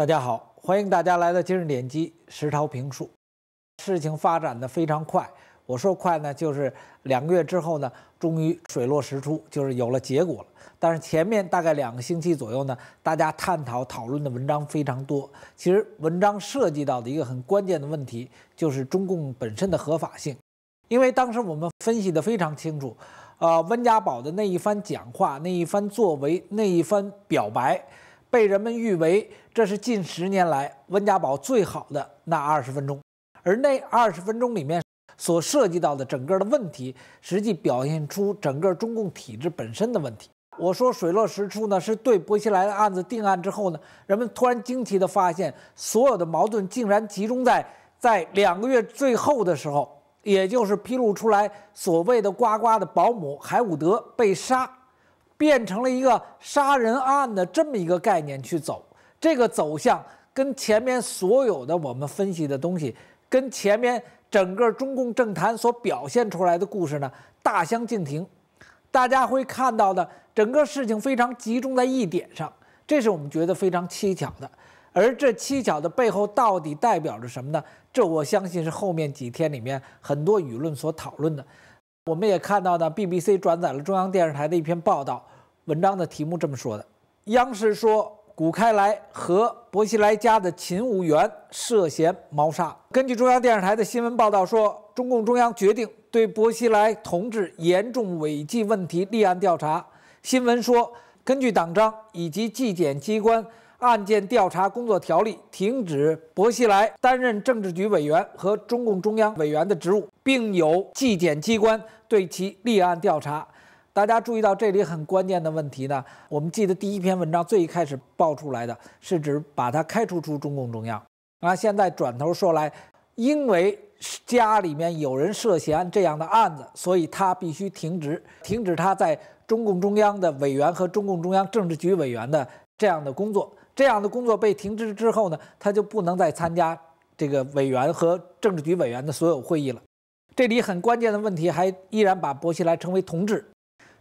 大家好，欢迎大家来到今日点击时涛评述。事情发展的非常快，我说快呢，就是两个月之后呢，终于水落石出，就是有了结果了。但是前面大概两个星期左右呢，大家探讨讨论的文章非常多。其实文章涉及到的一个很关键的问题，就是中共本身的合法性。因为当时我们分析的非常清楚，啊，温家宝的那一番讲话、那一番作为、那一番表白。被人们誉为这是近十年来温家宝最好的那二十分钟，而那二十分钟里面所涉及到的整个的问题，实际表现出整个中共体制本身的问题。我说水落石出呢，是对薄熙来的案子定案之后呢，人们突然惊奇地发现，所有的矛盾竟然集中在在两个月最后的时候，也就是披露出来所谓的“呱呱”的保姆海伍德被杀。变成了一个杀人案的这么一个概念去走，这个走向跟前面所有的我们分析的东西，跟前面整个中共政坛所表现出来的故事呢大相径庭。大家会看到的，整个事情非常集中在一点上，这是我们觉得非常蹊跷的。而这蹊跷的背后到底代表着什么呢？这我相信是后面几天里面很多舆论所讨论的。我们也看到呢，BBC 转载了中央电视台的一篇报道，文章的题目这么说的：央视说，古开来和薄熙来家的勤务员涉嫌谋杀。根据中央电视台的新闻报道说，中共中央决定对薄熙来同志严重违纪问题立案调查。新闻说，根据党章以及纪检机关。案件调查工作条例，停止薄熙来担任政治局委员和中共中央委员的职务，并由纪检机关对其立案调查。大家注意到这里很关键的问题呢？我们记得第一篇文章最开始爆出来的是指把他开除出中共中央啊，现在转头说来，因为家里面有人涉嫌这样的案子，所以他必须停职，停止他在中共中央的委员和中共中央政治局委员的。这样的工作，这样的工作被停职之后呢，他就不能再参加这个委员和政治局委员的所有会议了。这里很关键的问题还依然把薄熙来称为同志，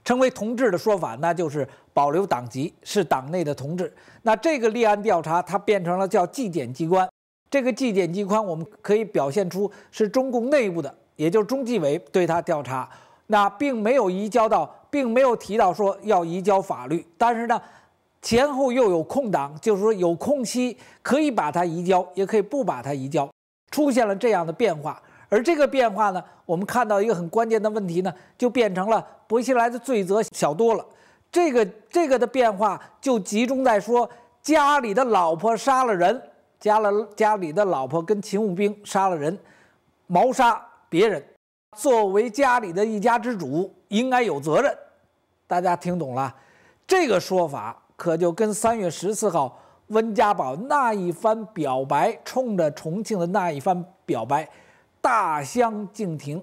称为同志的说法，那就是保留党籍，是党内的同志。那这个立案调查，它变成了叫纪检机关。这个纪检机关，我们可以表现出是中共内部的，也就是中纪委对他调查，那并没有移交到，并没有提到说要移交法律，但是呢。前后又有空档，就是说有空隙，可以把它移交，也可以不把它移交，出现了这样的变化。而这个变化呢，我们看到一个很关键的问题呢，就变成了薄熙来的罪责小多了。这个这个的变化就集中在说，家里的老婆杀了人，家了家里的老婆跟勤务兵杀了人，谋杀别人，作为家里的一家之主，应该有责任。大家听懂了这个说法。可就跟三月十四号温家宝那一番表白，冲着重庆的那一番表白大相径庭。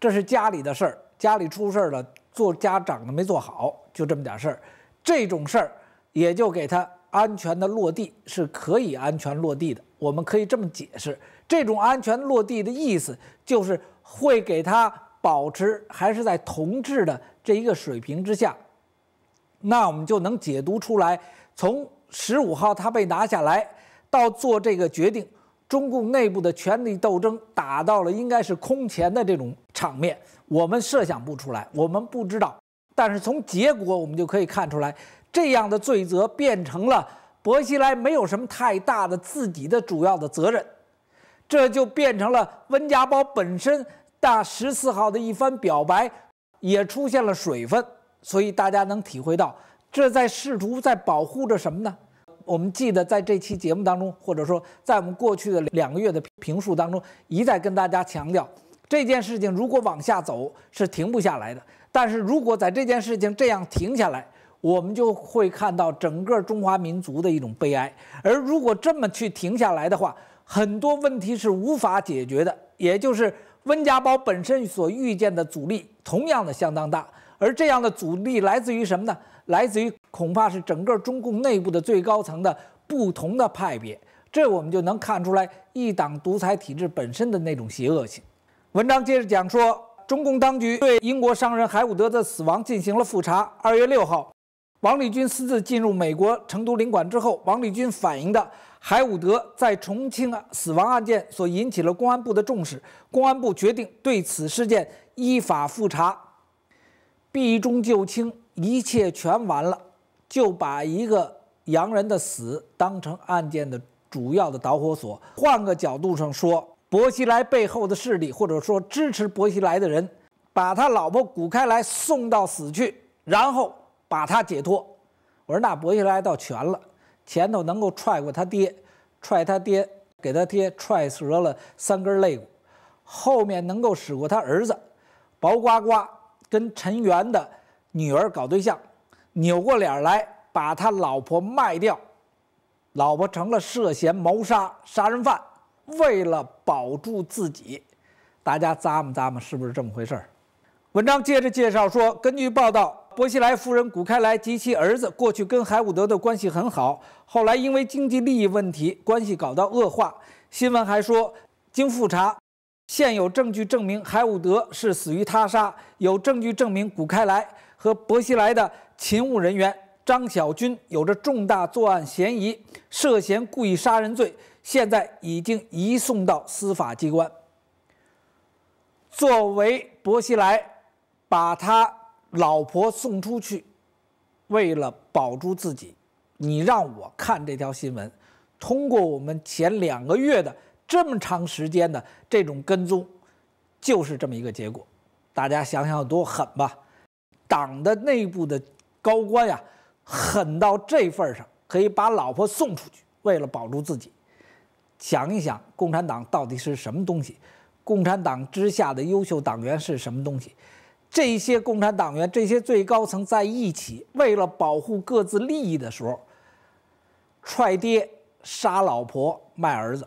这是家里的事儿，家里出事儿了，做家长的没做好，就这么点事儿。这种事儿也就给他安全的落地，是可以安全落地的。我们可以这么解释，这种安全落地的意思就是会给他保持还是在同质的这一个水平之下。那我们就能解读出来，从十五号他被拿下来到做这个决定，中共内部的权力斗争打到了应该是空前的这种场面，我们设想不出来，我们不知道。但是从结果我们就可以看出来，这样的罪责变成了薄熙来没有什么太大的自己的主要的责任，这就变成了温家宝本身大十四号的一番表白也出现了水分。所以大家能体会到，这在试图在保护着什么呢？我们记得在这期节目当中，或者说在我们过去的两个月的评述当中，一再跟大家强调，这件事情如果往下走是停不下来的。但是如果在这件事情这样停下来，我们就会看到整个中华民族的一种悲哀。而如果这么去停下来的话，很多问题是无法解决的。也就是温家宝本身所预见的阻力，同样的相当大。而这样的阻力来自于什么呢？来自于恐怕是整个中共内部的最高层的不同的派别，这我们就能看出来一党独裁体制本身的那种邪恶性。文章接着讲说，中共当局对英国商人海伍德的死亡进行了复查。二月六号，王立军私自进入美国成都领馆之后，王立军反映的海伍德在重庆死亡案件所引起了公安部的重视，公安部决定对此事件依法复查。避重就轻，一切全完了，就把一个洋人的死当成案件的主要的导火索。换个角度上说，薄熙来背后的势力，或者说支持薄熙来的人，把他老婆古开来送到死去，然后把他解脱。我说那薄熙来倒全了，前头能够踹过他爹，踹他爹给他爹踹折了三根肋骨，后面能够使过他儿子，薄瓜瓜。跟陈元的女儿搞对象，扭过脸来把他老婆卖掉，老婆成了涉嫌谋杀杀人犯。为了保住自己，大家咂摸咂摸，是不是这么回事儿？文章接着介绍说，根据报道，波西莱夫人古开来及其儿子过去跟海伍德的关系很好，后来因为经济利益问题，关系搞到恶化。新闻还说，经复查。现有证据证明海伍德是死于他杀，有证据证明古开来和薄熙来的勤务人员张小军有着重大作案嫌疑，涉嫌故意杀人罪，现在已经移送到司法机关。作为薄熙来把他老婆送出去，为了保住自己，你让我看这条新闻。通过我们前两个月的。这么长时间的这种跟踪，就是这么一个结果。大家想想有多狠吧！党的内部的高官呀，狠到这份上，可以把老婆送出去，为了保住自己。想一想，共产党到底是什么东西？共产党之下的优秀党员是什么东西？这些共产党员，这些最高层在一起，为了保护各自利益的时候，踹爹、杀老婆、卖儿子。